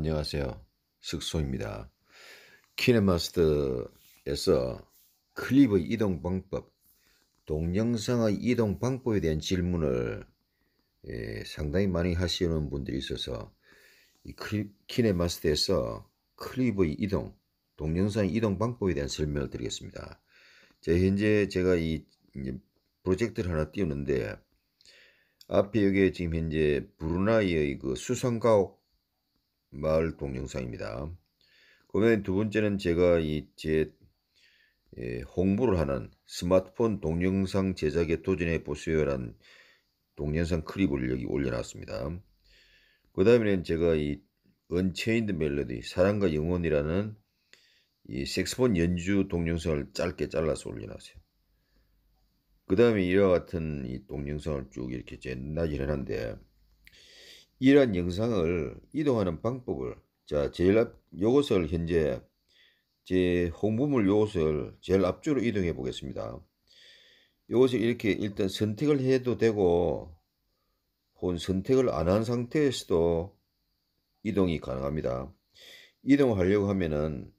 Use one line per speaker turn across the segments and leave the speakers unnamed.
안녕하세요. 숙소입니다. 키네마스터에서 클립의 이동 방법, 동영상의 이동 방법에 대한 질문을 예, 상당히 많이 하시는 분들이 있어서 이 키네마스터에서 클립의 이동, 동영상 의 이동 방법에 대한 설명을 드리겠습니다. 자, 현재 제가 이 프로젝트를 하나 띄우는데 앞에 여기에 지금 현재 브루나이의 그 수성가옥 마을 동영상입니다. 그러면 두 번째는 제가 이제 예, 홍보를 하는 스마트폰 동영상 제작에 도전해 보세요라는 동영상 클립을 여기 올려놨습니다. 그 다음에는 제가 이 언체인드 멜로디 사랑과 영혼이라는 이 색스폰 연주 동영상을 짧게 잘라서 올려놨어요. 그 다음에 이와 같은 이 동영상을 쭉 이렇게 제나에 해놨는데 이러한 영상을 이동하는 방법을 자 제일 앞 요것을 현재 제 홍보물 요것을 제일 앞쪽으로 이동해 보겠습니다. 요것을 이렇게 일단 선택을 해도 되고 혹은 선택을 안 한 상태에서도 이동이 가능합니다. 이동하려고 하면은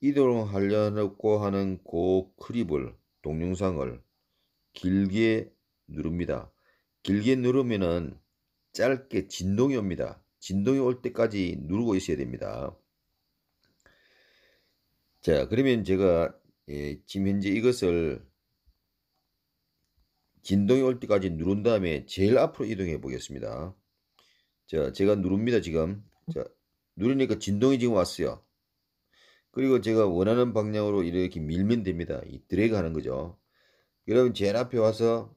이동하려고 하는 그크립을 동영상을 길게 누릅니다. 길게 누르면은 짧게 진동이 옵니다. 진동이 올 때까지 누르고 있어야 됩니다. 자 그러면 제가 예, 지금 현재 이것을 진동이 올 때까지 누른 다음에 제일 앞으로 이동해 보겠습니다. 자 제가 누릅니다 지금 자 누르니까 진동이 지금 왔어요. 그리고 제가 원하는 방향으로 이렇게 밀면 됩니다. 이 드래그 하는 거죠. 그러면 제일 앞에 와서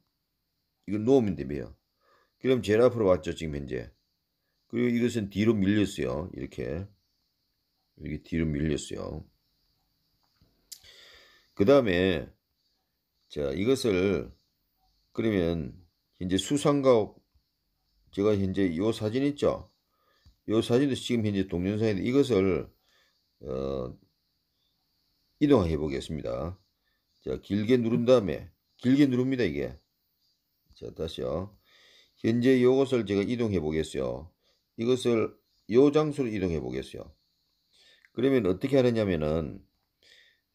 이걸 놓으면 됩니다. 그럼 제일 앞으로 왔죠 지금 현재 그리고 이것은 뒤로 밀렸어요 이렇게 이게 뒤로 밀렸어요 그 다음에 자 이것을 그러면 현재 수상가옥 제가 현재 요 사진 있죠 요 사진도 지금 현재 동영상인데 이것을 어, 이동해 보겠습니다 자 길게 누른 다음에 길게 누릅니다 이게 자 다시요 현재 이것을 제가 이동해 보겠어요. 이것을 요 장소로 이동해 보겠어요. 그러면 어떻게 하느냐면은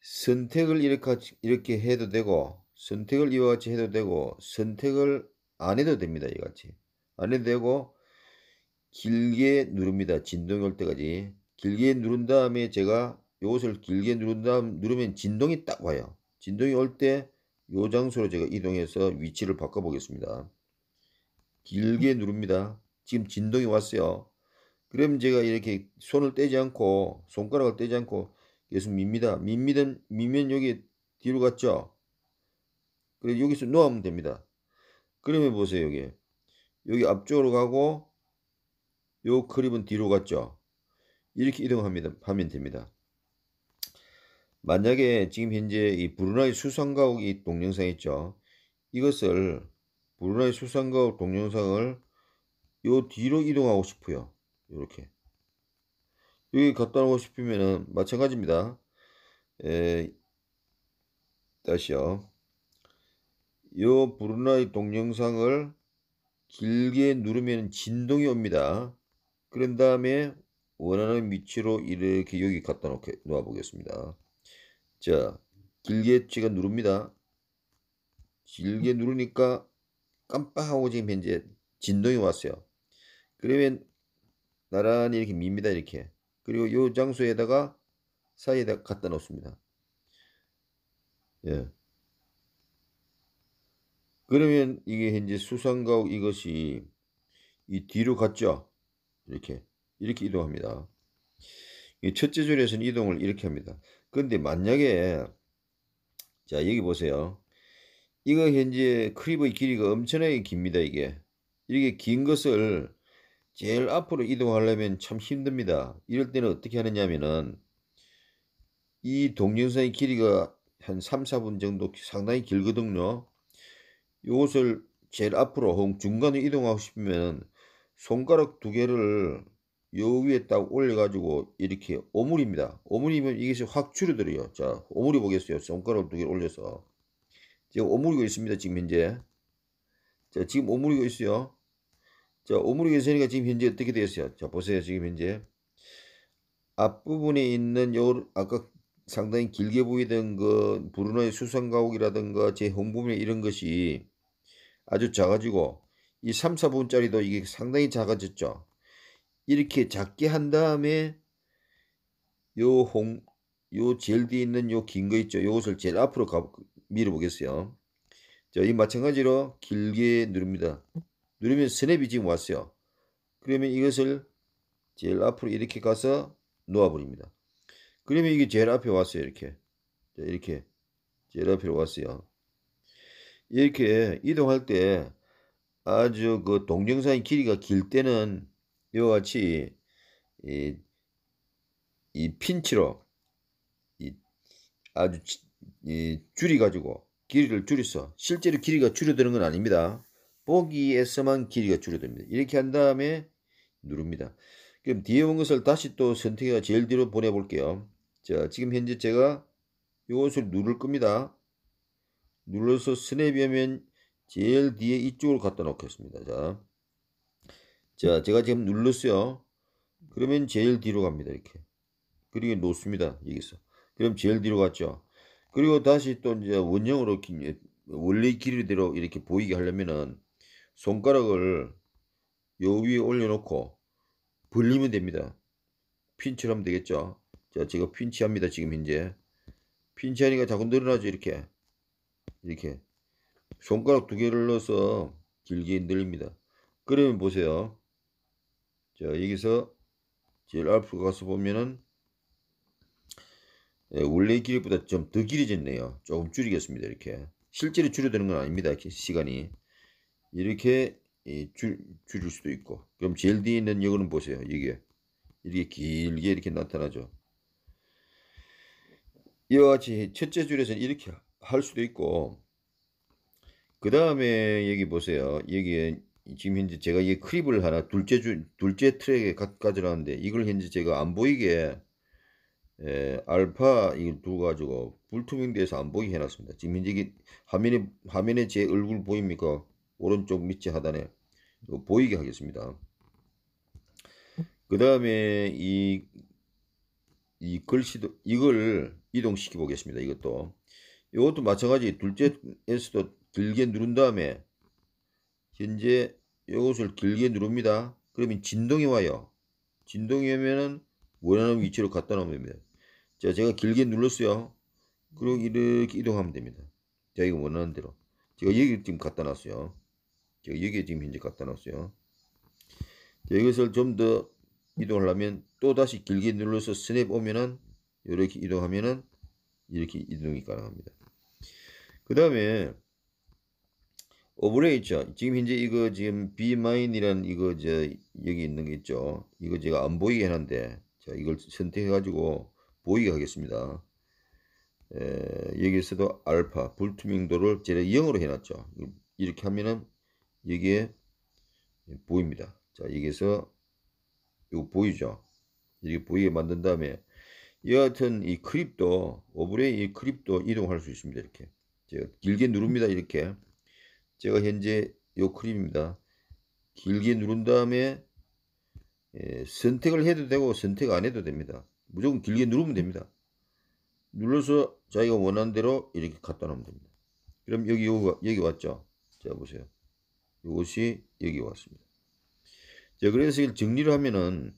선택을 이렇게, 이렇게 해도 되고 선택을 이와 같이 해도 되고 선택을 안 해도 됩니다. 이같이 안 해도 되고 길게 누릅니다. 진동이 올 때까지 길게 누른 다음에 제가 이것을 길게 누른 다음 누르면 진동이 딱 와요. 진동이 올 때 요 장소로 제가 이동해서 위치를 바꿔 보겠습니다. 길게 누릅니다. 지금 진동이 왔어요. 그럼 제가 이렇게 손을 떼지 않고 손가락을 떼지 않고 계속 밉니다. 밉면, 밉면 여기 뒤로 갔죠? 그래 여기서 놓으면 됩니다. 그러면 보세요 여기 여기 앞쪽으로 가고 요 크립은 뒤로 갔죠? 이렇게 이동합니다. 하면 됩니다. 만약에 지금 현재 이 브루나이 수상가옥이 동영상 있죠? 이것을 물라의 수상과 동영상을 요 뒤로 이동하고 싶어요. 이렇게 여기 갖다 놓고 싶으면은 마찬가지입니다. 에, 예, 다시요. 요 브루나이 동영상을 길게 누르면 진동이 옵니다. 그런 다음에 원하는 위치로 이렇게 여기 갖다 놓게 놓아 보겠습니다. 자, 길게 제가 누릅니다. 길게 누르니까 깜빡하고 지금 현재 진동이 왔어요. 그러면 나란히 이렇게 밉니다 이렇게. 그리고 요 장소에다가 사이에다 갖다 놓습니다. 예. 그러면 이게 현재 수상가옥 이것이 이 뒤로 갔죠. 이렇게 이렇게 이동합니다. 첫째 줄에서는 이동을 이렇게 합니다. 근데 만약에 자 여기 보세요. 이거 현재 크립의 길이가 엄청나게 깁니다 이게 이렇게 긴 것을 제일 앞으로 이동하려면 참 힘듭니다 이럴 때는 어떻게 하느냐면은 이 동영상의 길이가 한 3, 4분 정도 상당히 길거든요 이것을 제일 앞으로 혹 중간에 이동하고 싶으면 손가락 두 개를 요 위에 딱 올려가지고 이렇게 오므립니다. 오므리면 이것이 확 줄어들어요. 자, 오므리 보겠어요. 손가락 두개 올려서. 지금 오므리고 있습니다. 지금 현재. 자, 지금 오므리고 있어요. 자, 오므리고 있으니까 지금 현재 어떻게 되었어요? 자, 보세요. 지금 현재. 앞부분에 있는 요, 아까 상당히 길게 보이던 그 브루노의 수성가옥이라든가제 홍보면 이런 것이 아주 작아지고 이 3, 4분짜리도 이게 상당히 작아졌죠. 이렇게 작게 한 다음에 요 홍, 요젤 뒤에 있는 요 긴 거 있죠. 요것을 제일 앞으로 가, 밀어보겠어요. 자, 이 마찬가지로 길게 누릅니다. 누르면 스냅이 지금 왔어요. 그러면 이것을 제일 앞으로 이렇게 가서 놓아버립니다. 그러면 이게 제일 앞에 왔어요. 이렇게. 자, 이렇게. 제일 앞에 왔어요. 이렇게 이동할 때 아주 그동영상의 길이가 길 때는 이와 같이 이, 이 핀치로 이 아주 이 줄이가지고 길이를 줄여서 실제로 길이가 줄어드는 건 아닙니다. 보기에서만 길이가 줄어듭니다. 이렇게 한 다음에 누릅니다. 그럼 뒤에 온 것을 다시 또 선택해서 제일 뒤로 보내볼게요. 자, 지금 현재 제가 이것을 누를 겁니다. 눌러서 스냅이면 하 제일 뒤에 이쪽으로 갖다 놓겠습니다. 자, 자 제가 지금 눌렀어요. 그러면 제일 뒤로 갑니다. 이렇게. 그리고 놓습니다. 여기서. 그럼 제일 뒤로 갔죠. 그리고 다시 또 이제 원형으로 원래 길이대로 이렇게 보이게 하려면은 손가락을 요 위에 올려놓고 벌리면 됩니다. 핀치를 하면 되겠죠. 자, 제가 핀치합니다. 지금 현재. 핀치하니까 자꾸 늘어나죠. 이렇게. 이렇게. 손가락 두 개를 넣어서 길게 늘립니다. 그러면 보세요. 자, 여기서 제일 앞으로 가서 보면은 예, 원래 길이보다 좀 더 길어졌네요. 조금 줄이겠습니다. 이렇게. 실제로 줄여드는 건 아닙니다. 시간이. 이렇게 예, 줄, 줄일 수도 있고. 그럼 제일 뒤에 있는 이거는 보세요. 이게. 이렇게 길게 이렇게 나타나죠. 이와 같이 첫째 줄에서는 이렇게 할 수도 있고. 그 다음에 여기 보세요. 여기에 지금 현재 제가 이 크립을 하나 둘째 줄, 둘째 트랙에 가져놨는데 이걸 현재 제가 안 보이게 에, 예, 알파 이두 가지고 불투명돼서 안 보이게 해놨습니다. 지금 현재 화면에 화면에 제 얼굴 보입니까? 오른쪽 밑에 하단에 보이게 하겠습니다. 그 다음에 이 이 글씨도 이걸 이동시켜 보겠습니다. 이것도 이것도 마찬가지 둘째 에서도 길게 누른 다음에 현재 이것을 길게 누릅니다. 그러면 진동이 와요. 진동이 오면은 원하는 위치로 갖다 놓으면 됩니다. 자, 제가 길게 눌렀어요. 그리고 이렇게 이동하면 됩니다. 자 이거 원하는 대로. 제가 여기 지금 갖다 놨어요. 제가 여기에 지금 현재 갖다 놨어요. 자, 이것을 좀 더 이동하려면 또 다시 길게 눌러서 스냅 오면은 이렇게 이동하면은 이렇게 이동이 가능합니다. 그 다음에 오브레이죠 지금 현재 이거 지금 b 마인이란 이거 저 여기 있는 게 있죠. 이거 제가 안 보이게 해놨는데 자 이걸 선택해 가지고 보이게 하겠습니다. 에, 예, 여기에서도 알파 불투명도를 제가 0으로 해놨죠. 이렇게 하면은 여기에 보입니다. 자 여기서 에 이거 보이죠. 이렇게 보이게 만든 다음에 여하튼 이 크립도 오브레이 크립도 이동할 수 있습니다. 이렇게 제가 길게 누릅니다. 이렇게 제가 현재 이 크립입니다. 길게 누른 다음에 예, 선택을 해도 되고 선택 안 해도 됩니다. 무조건 길게 누르면 됩니다. 눌러서 자기가 원하는 대로 이렇게 갖다 놓으면 됩니다. 그럼 여기 요거, 여기 왔죠? 자 보세요. 이것이 여기 왔습니다. 자 그래서 이걸 정리를 하면은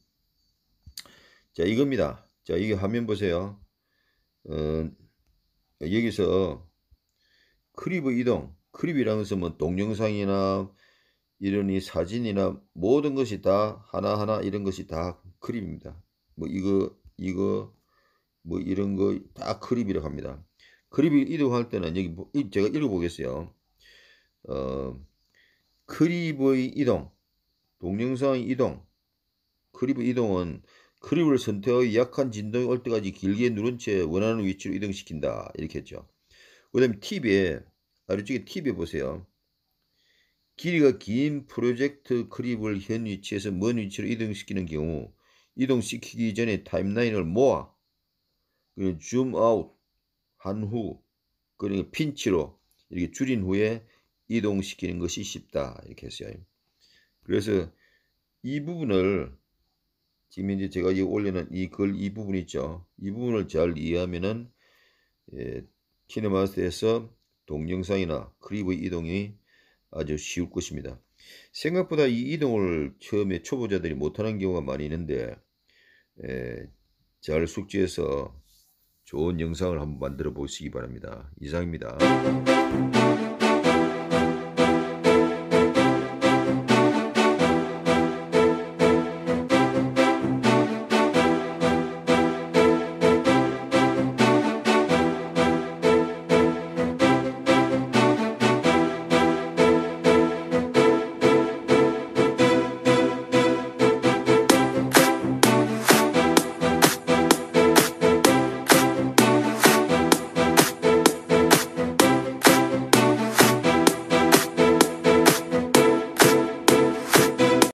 자 이겁니다. 자 이게 화면 보세요. 어, 여기서 크립의 이동 크립이라는 것은 뭐 동영상이나 이런 이 사진이나 모든 것이 다 하나하나 이런 것이 다 크립입니다. 뭐 이거 이거 뭐 이런 거다 크립이라고 합니다. 크립이 이동할 때는 여기 뭐, 제가 읽어보겠어요. 어, 크립의 이동, 동영상의 이동, 크립의 이동은 크립을 선택하여 약한 진동이 올 때까지 길게 누른 채 원하는 위치로 이동시킨다. 이렇게 했죠. 그 다음에 팁에, 아래쪽에 팁에 보세요. 길이가 긴 프로젝트 크립을 현 위치에서 먼 위치로 이동시키는 경우 이동시키기 전에 타임라인을 모아 그리고 줌 아웃 한 후 그리고 핀치로 이렇게 줄인 후에 이동시키는 것이 쉽다 이렇게 했어요. 그래서 이 부분을 지금 이제 제가 이올려놓이글 이 부분 있죠. 이 부분을 잘 이해하면은 예, 키네마스에서 동영상이나 크립의 이동이 아주 쉬울 것입니다. 생각보다 이 이동을 처음에 초보자들이 못하는 경우가 많이 있는데 잘 예, 숙지해서 좋은 영상을 한번 만들어 보시기 바랍니다. 이상입니다.